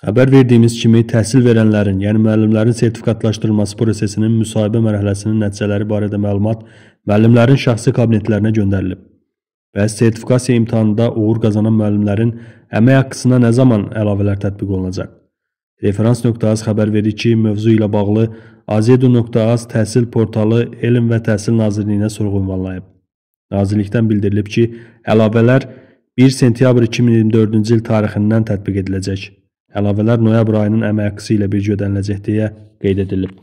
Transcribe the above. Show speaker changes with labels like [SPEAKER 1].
[SPEAKER 1] Xəbər verdiyimiz kimi təhsil verənlərin, yəni müəllimlərin sertifikatlaşdırılması prosesinin müsahibə mərhələsinin nəticələri barədə məlumat müəllimlərin şəxsi kabinetlərinə göndərilib. Bəs sertifikasiya imtahanında uğur qazanan müəllimlərin əmək haqqısına nə zaman əlavələr tətbiq olunacaq? Referans.az xəbər verir ki, mövzu ilə bağlı azedu.az təhsil portalı Elm və Təhsil Nazirliyinə sorğu ünvanlayıb. Nazirlikdən bildirilib ki, əlavələr 1 sentyabr 2024-cü il tarixindən tətbiq ediləcək. Əlavələr noyabr ayının əmək haqqısı ilə birgə ödəniləcək deyə qeyd edilib.